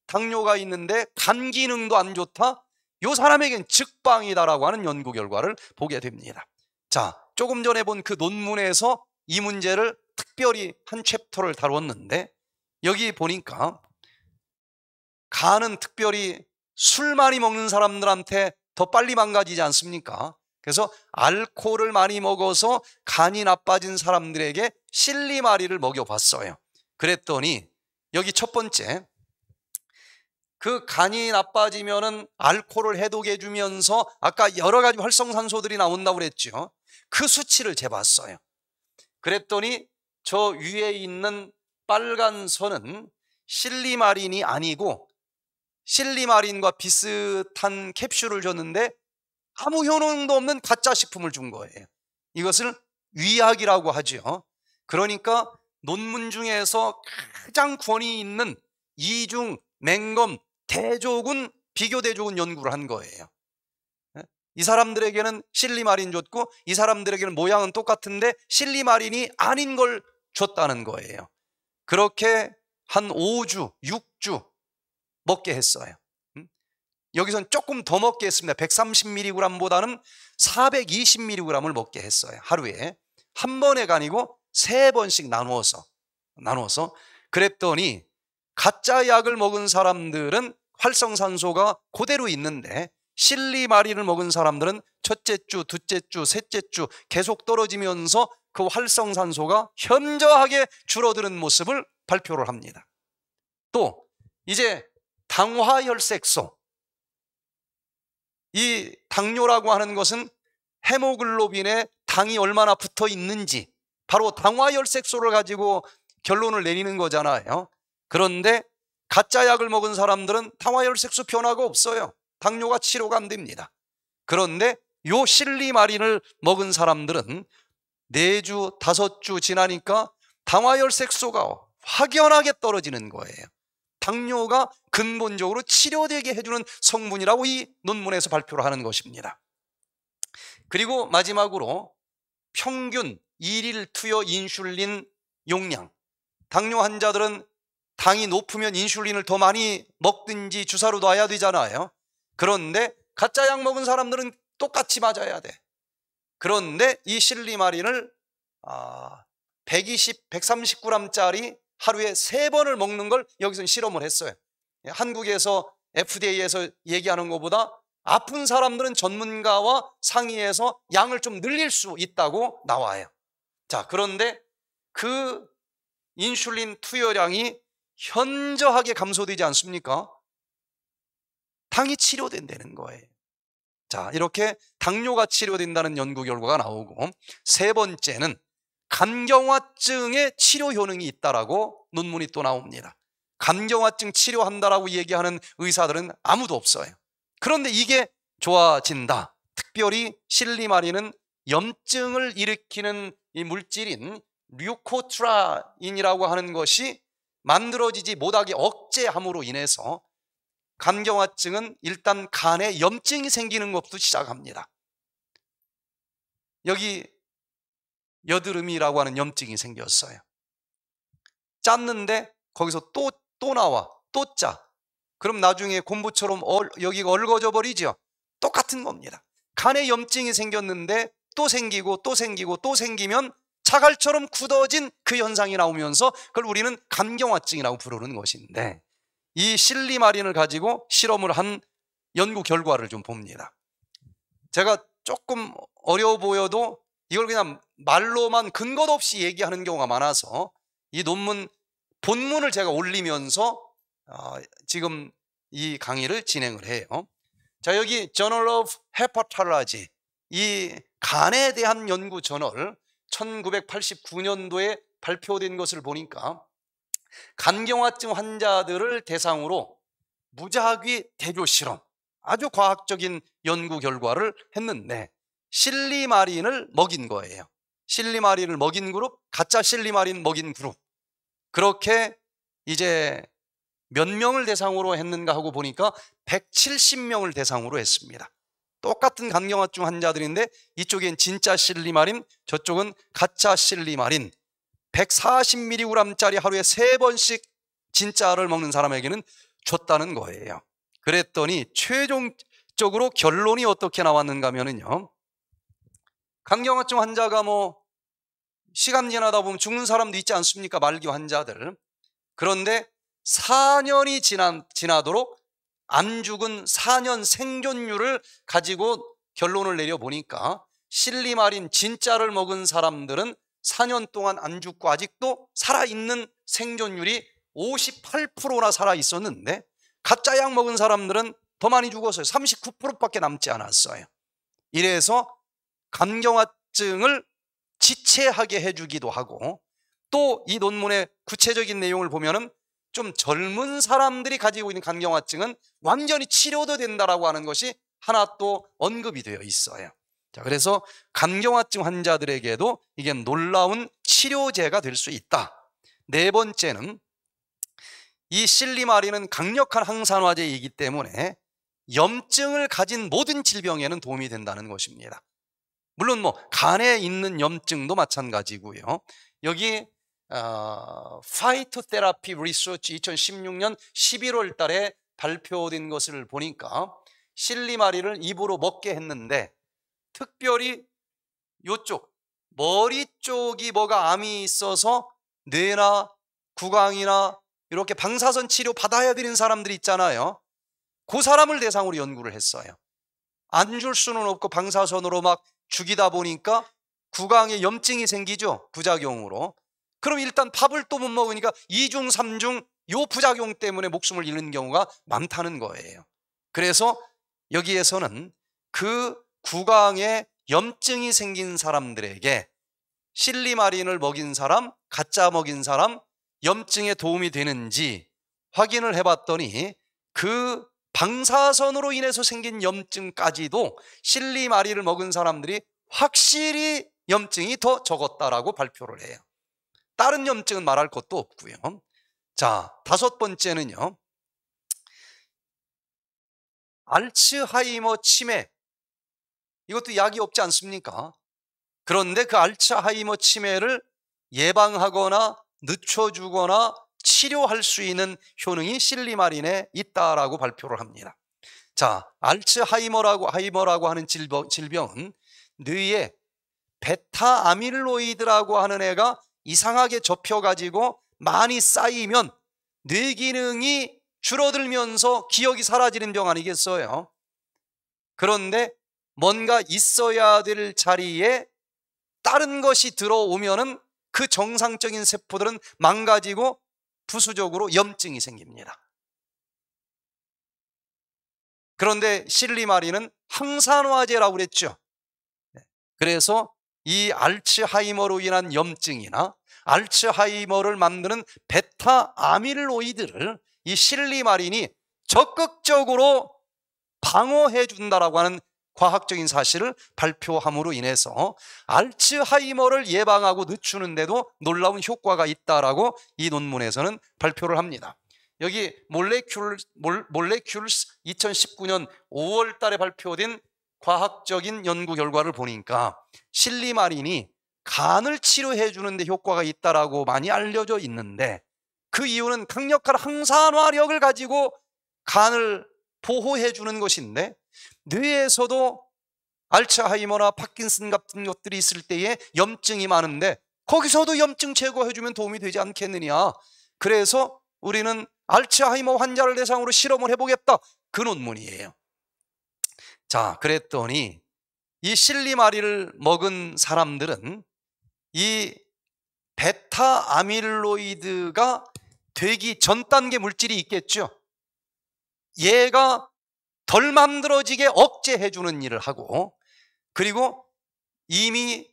당뇨가 있는데 간 기능도 안 좋다. 이 사람에겐 즉방이다라고 하는 연구 결과를 보게 됩니다. 자, 조금 전에 본 그 논문에서 이 문제를 특별히 한 챕터를 다루었는데 여기 보니까 간은 특별히 술 많이 먹는 사람들한테 더 빨리 망가지지 않습니까? 그래서 알코올을 많이 먹어서 간이 나빠진 사람들에게 실리마리를 먹여봤어요. 그랬더니 여기 첫 번째 그 간이 나빠지면은 알코올을 해독해 주면서 아까 여러 가지 활성산소들이 나온다고 그랬죠. 그 수치를 재봤어요. 그랬더니 저 위에 있는 빨간 선은 실리마린이 아니고 실리마린과 비슷한 캡슐을 줬는데 아무 효능도 없는 가짜 식품을 준 거예요. 이것을 위약이라고 하죠 그러니까 논문 중에서 가장 권위 있는 이중, 맹검, 대조군, 비교대조군 연구를 한 거예요. 예? 이 사람들에게는 실리마린 줬고 이 사람들에게는 모양은 똑같은데 실리마린이 아닌 걸 줬다는 거예요. 그렇게 한 5주, 6주 먹게 했어요. 음? 여기선 조금 더 먹게 했습니다. 130mg보다는 420mg을 먹게 했어요. 하루에. 한 번에가 아니고 세 번씩 나누어서. 나누어서. 그랬더니 가짜 약을 먹은 사람들은 활성산소가 그대로 있는데 실리마린을 먹은 사람들은 첫째 주, 둘째 주, 셋째 주 계속 떨어지면서 그 활성산소가 현저하게 줄어드는 모습을 발표를 합니다. 또 이제 당화혈색소 이 당뇨라고 하는 것은 헤모글로빈에 당이 얼마나 붙어 있는지 바로 당화혈색소를 가지고 결론을 내리는 거잖아요. 그런데 가짜 약을 먹은 사람들은 당화혈색소 변화가 없어요. 당뇨가 치료가 안 됩니다. 그런데 요 실리마린을 먹은 사람들은 네 주, 다섯 주 지나니까 당화혈 색소가 확연하게 떨어지는 거예요. 당뇨가 근본적으로 치료되게 해주는 성분이라고 이 논문에서 발표를 하는 것입니다. 그리고 마지막으로 평균 1일 투여 인슐린 용량. 당뇨 환자들은 당이 높으면 인슐린을 더 많이 먹든지 주사로 놔야 되잖아요. 그런데 가짜 약 먹은 사람들은 똑같이 맞아야 돼. 그런데 이 실리마린을 아, 120, 130g짜리 하루에 세번을 먹는 걸 여기서 실험을 했어요. 예, 한국에서 FDA에서 얘기하는 것보다 아픈 사람들은 전문가와 상의해서 양을 좀 늘릴 수 있다고 나와요. 자, 그런데 그 인슐린 투여량이 현저하게 감소되지 않습니까? 당이 치료된다는 거예요. 자, 이렇게 당뇨가 치료된다는 연구 결과가 나오고 세 번째는 간경화증의 치료 효능이 있다라고 논문이 또 나옵니다. 간경화증 치료한다라고 얘기하는 의사들은 아무도 없어요. 그런데 이게 좋아진다. 특별히 실리마린은 염증을 일으키는 이 물질인 류코트라인이라고 하는 것이 만들어지지 못하게 억제함으로 인해서 간경화증은 일단 간에 염증이 생기는 것부터 시작합니다. 여기 여드름이라고 하는 염증이 생겼어요. 짰는데 거기서 또, 또 나와. 또 짜. 그럼 나중에 곰부처럼 얼, 여기가 얼거져 버리죠. 똑같은 겁니다. 간에 염증이 생겼는데 또 생기고 또 생기고 또 생기면 자갈처럼 굳어진 그 현상이 나오면서 그걸 우리는 간경화증이라고 부르는 것인데 이 실리마린을 가지고 실험을 한 연구 결과를 좀 봅니다. 제가 조금 어려워 보여도 이걸 그냥 말로만 근거 없이 얘기하는 경우가 많아서 이 논문 본문을 제가 올리면서 어, 지금 이 강의를 진행을 해요. 자 여기 Journal of Hepatology 이 간에 대한 연구 저널 1989년도에 발표된 것을 보니까 간경화증 환자들을 대상으로 무작위 대조 실험, 아주 과학적인 연구 결과를 했는데 네, 실리마린을 먹인 거예요. 실리마린을 먹인 그룹, 가짜 실리마린 먹인 그룹. 그렇게 이제 몇 명을 대상으로 했는가 하고 보니까 170명을 대상으로 했습니다. 똑같은 간경화증 환자들인데 이쪽엔 진짜 실리마린, 저쪽은 가짜 실리마린. 140mg짜리 하루에 세번씩 진짜를 먹는 사람에게는 줬다는 거예요. 그랬더니 최종적으로 결론이 어떻게 나왔는가 하면요. 강경화증 환자가 뭐 시간 지나다 보면 죽는 사람도 있지 않습니까? 말기 환자들. 그런데 4년이 지나, 지나도록 안 죽은 4년 생존율을 가지고 결론을 내려보니까 실리마린 진짜를 먹은 사람들은 4년 동안 안 죽고 아직도 살아있는 생존율이 58%나 살아있었는데 가짜 약 먹은 사람들은 더 많이 죽었어요. 39%밖에 남지 않았어요. 이래서 감경화증을 지체하게 해주기도 하고 또 이 논문의 구체적인 내용을 보면은 좀 젊은 사람들이 가지고 있는 간경화증은 완전히 치료도 된다라고 하는 것이 하나 또 언급이 되어 있어요. 자, 그래서 감경화증 환자들에게도 이게 놀라운 치료제가 될 수 있다. 네 번째는 이 실리마린은 강력한 항산화제이기 때문에 염증을 가진 모든 질병에는 도움이 된다는 것입니다. 물론 뭐 간에 있는 염증도 마찬가지고요. 여기 어, 파이토 테라피 리서치 2016년 11월 달에 발표된 것을 보니까 실리마리를 입으로 먹게 했는데 특별히 요쪽 머리 쪽이 뭐가 암이 있어서 뇌나 구강이나 이렇게 방사선 치료 받아야 되는 사람들이 있잖아요. 그 사람을 대상으로 연구를 했어요. 안 줄 수는 없고 방사선으로 막 죽이다 보니까 구강에 염증이 생기죠. 부작용으로. 그럼 일단 밥을 또 못 먹으니까 이중삼중요 부작용 때문에 목숨을 잃는 경우가 많다는 거예요. 그래서 여기에서는 그 구강에 염증이 생긴 사람들에게 실리마린을 먹인 사람, 가짜 먹인 사람, 염증에 도움이 되는지 확인을 해봤더니 그 방사선으로 인해서 생긴 염증까지도 실리마린을 먹은 사람들이 확실히 염증이 더 적었다라고 발표를 해요. 다른 염증은 말할 것도 없고요. 자, 다섯 번째는요. 알츠하이머 치매 이것도 약이 없지 않습니까? 그런데 그 알츠하이머 치매를 예방하거나 늦춰주거나 치료할 수 있는 효능이 실리마린에 있다라고 발표를 합니다. 자, 알츠하이머라고 하이머라고 하는 질병, 질병은 뇌에 베타 아밀로이드라고 하는 애가 이상하게 접혀 가지고 많이 쌓이면 뇌 기능이 줄어들면서 기억이 사라지는 병 아니겠어요? 그런데 뭔가 있어야 될 자리에 다른 것이 들어오면은 그 정상적인 세포들은 망가지고 부수적으로 염증이 생깁니다. 그런데 실리마리는 항산화제라고 그랬죠. 네. 그래서 이 알츠하이머로 인한 염증이나 알츠하이머를 만드는 베타 아밀로이드를 이 실리마린이 적극적으로 방어해 준다라고 하는 과학적인 사실을 발표함으로 인해서 알츠하이머를 예방하고 늦추는데도 놀라운 효과가 있다라고 이 논문에서는 발표를 합니다. 여기 몰레큘, 몰, 스 2019년 5월 달에 발표된 과학적인 연구 결과를 보니까 실리마린이 간을 치료해 주는데 효과가 있다라고 많이 알려져 있는데 그 이유는 강력한 항산화력을 가지고 간을 보호해 주는 것인데 뇌에서도 알츠하이머나 파킨슨 같은 것들이 있을 때에 염증이 많은데 거기서도 염증 제거해 주면 도움이 되지 않겠느냐. 그래서 우리는 알츠하이머 환자를 대상으로 실험을 해보겠다. 그 논문이에요. 자, 그랬더니 이 실리마리를 먹은 사람들은 이 베타 아밀로이드가 되기 전 단계 물질이 있겠죠. 얘가 덜 만들어지게 억제해주는 일을 하고 그리고 이미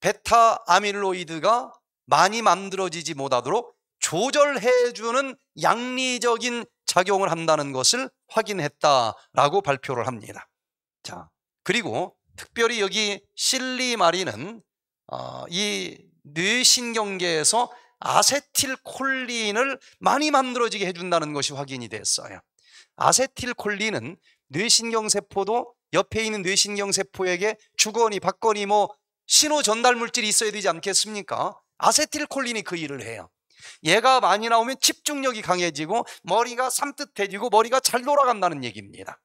베타 아밀로이드가 많이 만들어지지 못하도록 조절해주는 양리적인 작용을 한다는 것을 확인했다라고 발표를 합니다. 자, 그리고 특별히 여기 실리마리는 어, 이 뇌신경계에서 아세틸콜린을 많이 만들어지게 해준다는 것이 확인이 됐어요. 아세틸콜린은 뇌신경세포도 옆에 있는 뇌신경세포에게 주거니 받거니 뭐 신호 전달 물질이 있어야 되지 않겠습니까? 아세틸콜린이 그 일을 해요. 얘가 많이 나오면 집중력이 강해지고 머리가 삼뜻해지고 머리가 잘 돌아간다는 얘기입니다.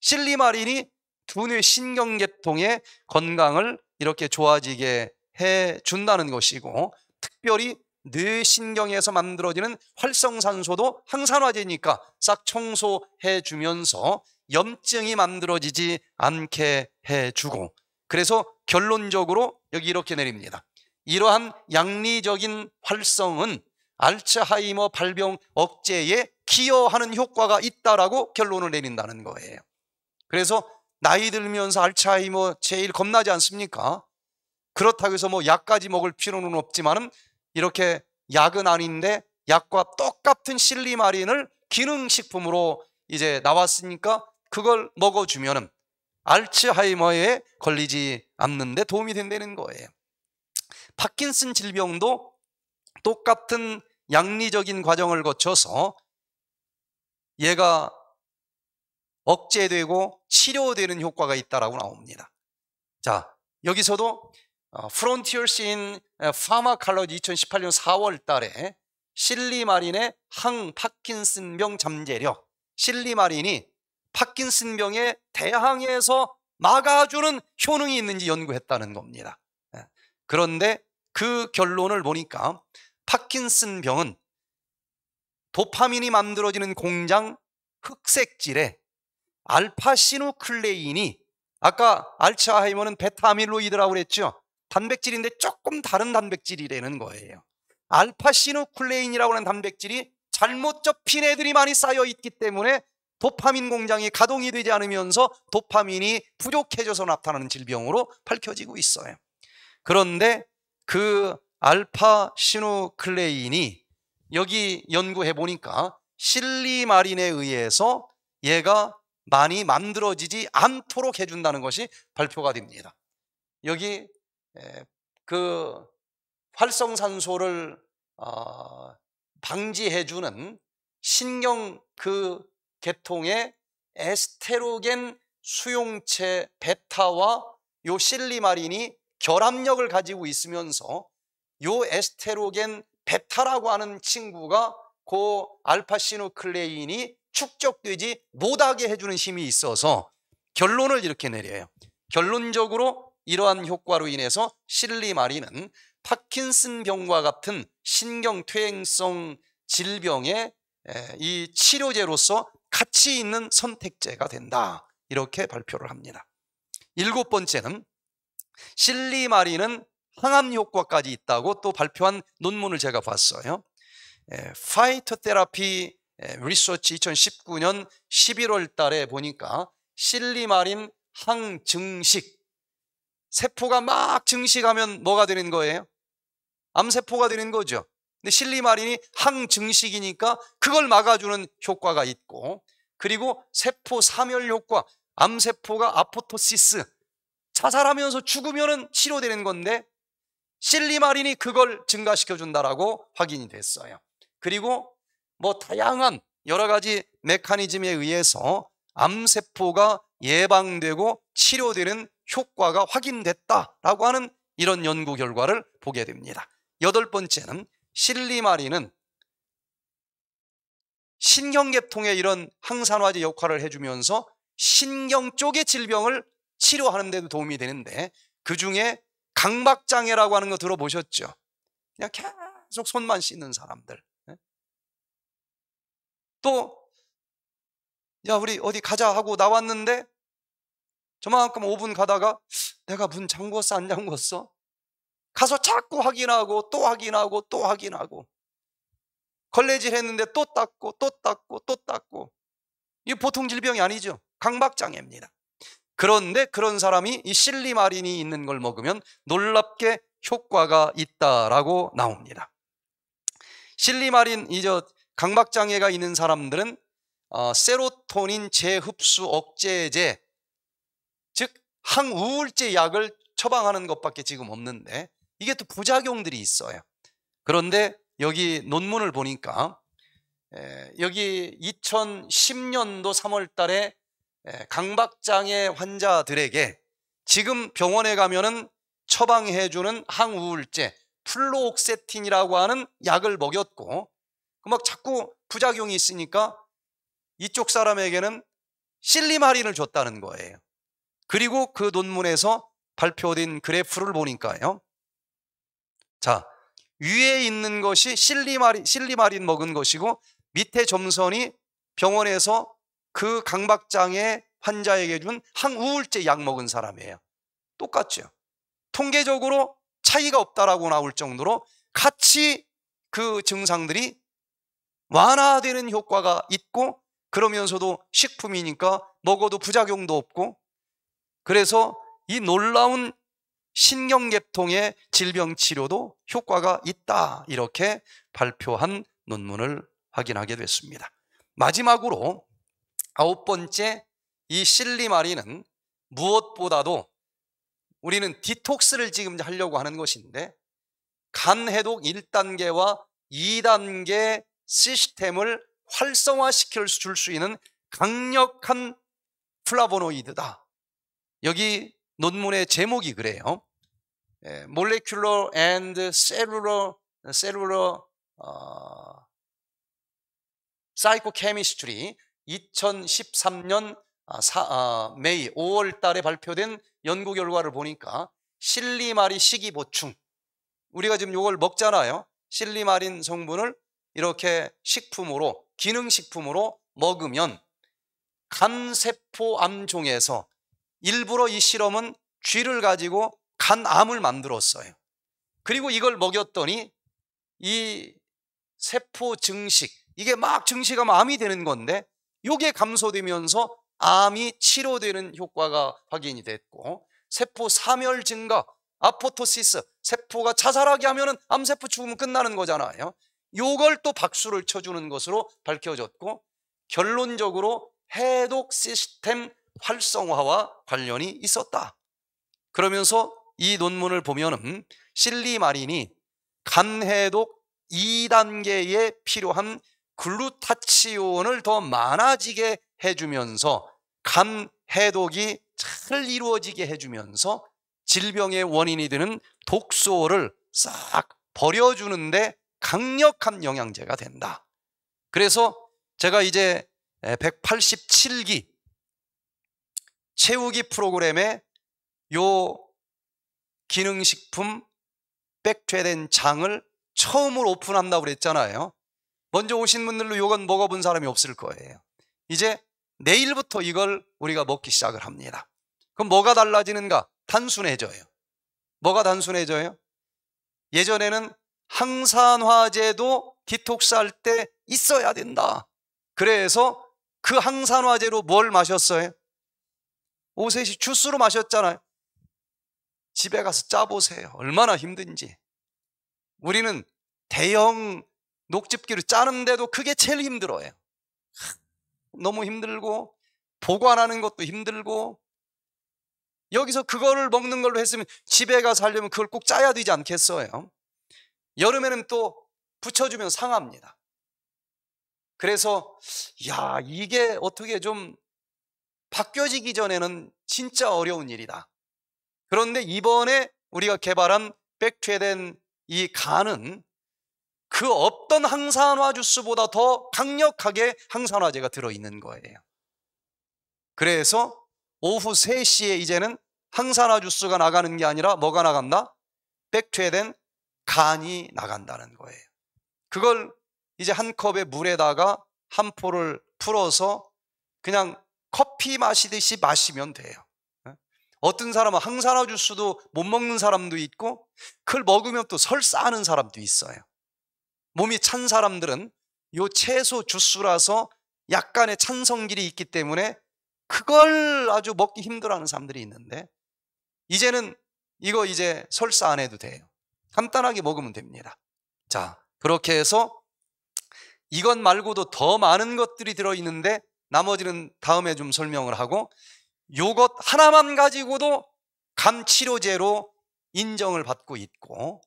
실리마린이 두뇌 신경계통의 건강을 이렇게 좋아지게 해 준다는 것이고 특별히 뇌신경에서 만들어지는 활성산소도 항산화제니까 싹 청소해 주면서 염증이 만들어지지 않게 해주고 그래서 결론적으로 여기 이렇게 내립니다. 이러한 양리적인 활성은 알츠하이머 발병 억제에 기여하는 효과가 있다라고 결론을 내린다는 거예요. 그래서 나이 들면서 알츠하이머 제일 겁나지 않습니까? 그렇다고 해서 뭐 약까지 먹을 필요는 없지만은 이렇게 약은 아닌데 약과 똑같은 실리마린을 기능식품으로 이제 나왔으니까 그걸 먹어주면은 알츠하이머에 걸리지 않는데 도움이 된다는 거예요. 파킨슨 질병도 똑같은 양리적인 과정을 거쳐서 얘가 억제되고 치료되는 효과가 있다라고 나옵니다. 자, 여기서도 프론티어스 인 파마칼로지 2018년 4월 달에 실리마린의 항파킨슨병 잠재력 실리마린이 파킨슨병의 대항에서 막아주는 효능이 있는지 연구했다는 겁니다 예. 그런데 그 결론을 보니까 파킨슨병은 도파민이 만들어지는 공장 흑색질에 알파시누클레인이 아까 알츠하이머는 베타아밀로이드라고 그랬죠 단백질인데 조금 다른 단백질이라는 거예요. 알파시누클레인이라고 하는 단백질이 잘못 접힌 애들이 많이 쌓여 있기 때문에 도파민 공장이 가동이 되지 않으면서 도파민이 부족해져서 나타나는 질병으로 밝혀지고 있어요. 그런데 그 알파 시누클레인이 여기 연구해 보니까 실리마린에 의해서 얘가 많이 만들어지지 않도록 해준다는 것이 발표가 됩니다. 여기 예, 그 활성산소를 어, 방지해주는 신경 그 계통의 에스테로겐 수용체 베타와 요 실리마린이 결합력을 가지고 있으면서 요 에스테로겐 베타라고 하는 친구가 그 알파 시노클레인이 축적되지 못하게 해주는 힘이 있어서 결론을 이렇게 내려요. 결론적으로 이러한 효과로 인해서 실리마린은 파킨슨병과 같은 신경퇴행성 질병의 이 치료제로서 가치 있는 선택제가 된다 이렇게 발표를 합니다 일곱 번째는 실리마린은 항암 효과까지 있다고 또 발표한 논문을 제가 봤어요 파이터테라피 리서치 2019년 11월 달에 보니까 실리마린 항증식 세포가 막 증식하면 뭐가 되는 거예요? 암세포가 되는 거죠. 근데 실리마린이 항증식이니까 그걸 막아주는 효과가 있고 그리고 세포 사멸 효과, 암세포가 아포토시스 자살하면서 죽으면 치료되는 건데 실리마린이 그걸 증가시켜 준다라고 확인이 됐어요. 그리고 뭐 다양한 여러 가지 메커니즘에 의해서 암세포가 예방되고 치료되는 효과가 확인됐다라고 하는 이런 연구 결과를 보게 됩니다. 여덟 번째는 실리마리는 신경계통의 이런 항산화제 역할을 해주면서 신경 쪽의 질병을 치료하는 데도 도움이 되는데 그중에 강박장애라고 하는 거 들어보셨죠? 그냥 계속 손만 씻는 사람들 예? 또야 우리 어디 가자 하고 나왔는데 저만큼 5분 가다가 내가 문 잠궜어 안 잠궜어? 가서 자꾸 확인하고 또 확인하고 또 확인하고 걸레질 했는데 또 닦고 또 닦고 또 닦고 이 보통 질병이 아니죠 강박장애입니다 그런데 그런 사람이 이 실리마린이 있는 걸 먹으면 놀랍게 효과가 있다라고 나옵니다 실리마린 이저 강박장애가 있는 사람들은 어, 세로토닌 재흡수 억제제 즉 항우울제 약을 처방하는 것밖에 지금 없는데 이게 또 부작용들이 있어요. 그런데 여기 논문을 보니까 여기 2010년도 3월 달에 강박장애 환자들에게 지금 병원에 가면은 처방해주는 항우울제 플로옥세틴이라고 하는 약을 먹였고 그 막 자꾸 부작용이 있으니까 이쪽 사람에게는 실리마린을 줬다는 거예요. 그리고 그 논문에서 발표된 그래프를 보니까요. 자, 위에 있는 것이 실리마린, 실리마린 먹은 것이고 밑에 점선이 병원에서 그 강박장애 환자에게 준 항우울제 약 먹은 사람이에요. 똑같죠. 통계적으로 차이가 없다라고 나올 정도로 같이 그 증상들이 완화되는 효과가 있고 그러면서도 식품이니까 먹어도 부작용도 없고 그래서 이 놀라운 신경계통의 질병 치료도 효과가 있다 이렇게 발표한 논문을 확인하게 됐습니다. 마지막으로 아홉 번째 이 실리마리는 무엇보다도 우리는 디톡스를 지금 하려고 하는 것인데 간 해독 1단계와 2단계 시스템을 활성화시킬 수 있는 강력한 플라보노이드다. 여기 논문의 제목이 그래요. 예, Molecular and Cellular, cellular 어, Psychochemistry 2013년 아, 사, 아, 메이 5월 달에 발표된 연구 결과를 보니까 실리마린 식이 보충 우리가 지금 이걸 먹잖아요 실리마린 성분을 이렇게 식품으로 기능식품으로 먹으면 간세포 암종에서 일부러 이 실험은 쥐를 가지고 간암을 만들었어요. 그리고 이걸 먹였더니 이 세포 증식, 이게 막 증식하면 암이 되는 건데 요게 감소되면서 암이 치료되는 효과가 확인이 됐고 세포 사멸 증가, 아포토시스, 세포가 자살하게 하면 은 암세포 죽으면 끝나는 거잖아요. 요걸 또 박수를 쳐주는 것으로 밝혀졌고 결론적으로 해독 시스템 활성화와 관련이 있었다. 그러면서 이 논문을 보면 은 실리마린이 간 해독 2단계에 필요한 글루타치온을 더 많아지게 해주면서 간 해독이 잘 이루어지게 해주면서 질병의 원인이 되는 독소를 싹 버려주는데 강력한 영양제가 된다. 그래서 제가 이제 187기 채우기 프로그램에 요 기능식품 백퇴된 장을 처음으로 오픈한다고 그랬잖아요 먼저 오신 분들로 요건 먹어본 사람이 없을 거예요 이제 내일부터 이걸 우리가 먹기 시작을 합니다 그럼 뭐가 달라지는가? 단순해져요 뭐가 단순해져요? 예전에는 항산화제도 디톡스할 때 있어야 된다 그래서 그 항산화제로 뭘 마셨어요? 오셋이 주스로 마셨잖아요. 집에 가서 짜보세요. 얼마나 힘든지. 우리는 대형 녹즙기를 짜는데도 그게 제일 힘들어요. 너무 힘들고 보관하는 것도 힘들고 여기서 그거를 먹는 걸로 했으면 집에 가서 하려면 그걸 꼭 짜야 되지 않겠어요? 여름에는 또 붙여주면 상합니다. 그래서 야 이게 어떻게 좀 바뀌어지기 전에는 진짜 어려운 일이다. 그런데 이번에 우리가 개발한 백퇴된 이 간은 그 없던 항산화 주스보다 더 강력하게 항산화제가 들어있는 거예요. 그래서 오후 3시에 이제는 항산화 주스가 나가는 게 아니라 뭐가 나간다? 백퇴된 간이 나간다는 거예요. 그걸 이제 한 컵의 물에다가 한 포를 풀어서 그냥 커피 마시듯이 마시면 돼요. 예? 어떤 사람은 항산화 주스도 못 먹는 사람도 있고 그걸 먹으면 또 설사하는 사람도 있어요. 몸이 찬 사람들은 요 채소 주스라서 약간의 찬성길이 있기 때문에 그걸 아주 먹기 힘들어하는 사람들이 있는데 이제는 이거 이제 설사 안 해도 돼요. 간단하게 먹으면 됩니다. 자, 그렇게 해서 이것 말고도 더 많은 것들이 들어있는데 나머지는 다음에 좀 설명을 하고 요것 하나만 가지고도 감치료제로 인정을 받고 있고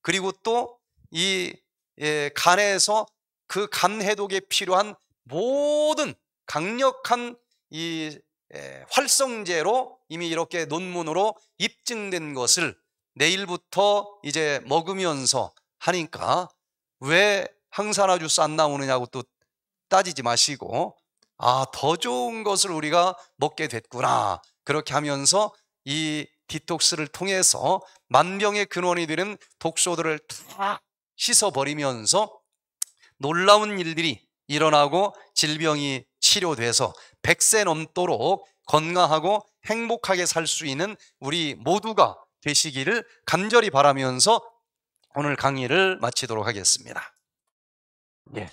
그리고 또이 예, 간에서 그 간해독에 필요한 모든 강력한 이 예, 활성제로 이미 이렇게 논문으로 입증된 것을 내일부터 이제 먹으면서 하니까 왜 항산화주스 안 나오느냐고 또 따지지 마시고 아, 더 좋은 것을 우리가 먹게 됐구나. 그렇게 하면서 이 디톡스를 통해서 만병의 근원이 되는 독소들을 다 씻어버리면서 놀라운 일들이 일어나고 질병이 치료돼서 100세 넘도록 건강하고 행복하게 살 수 있는 우리 모두가 되시기를 간절히 바라면서 오늘 강의를 마치도록 하겠습니다. 예.